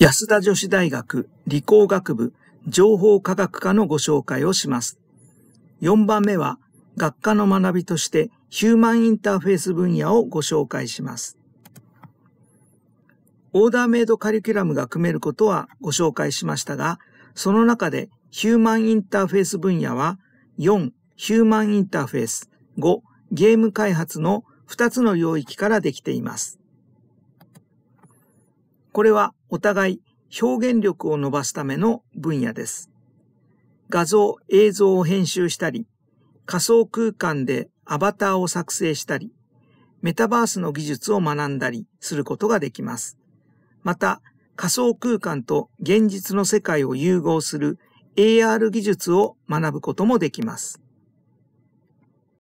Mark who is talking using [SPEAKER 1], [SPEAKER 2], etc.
[SPEAKER 1] 安田女子大学理工学部情報科学科のご紹介をします。4番目は学科の学びとしてヒューマンインターフェース分野をご紹介します。オーダーメイドカリキュラムが組めることはご紹介しましたが、その中でヒューマンインターフェース分野は4ヒューマンインターフェース5ゲーム開発の2つの領域からできています。これはお互い表現力を伸ばすための分野です。画像、映像を編集したり、仮想空間でアバターを作成したり、メタバースの技術を学んだりすることができます。また、仮想空間と現実の世界を融合する AR 技術を学ぶこともできます。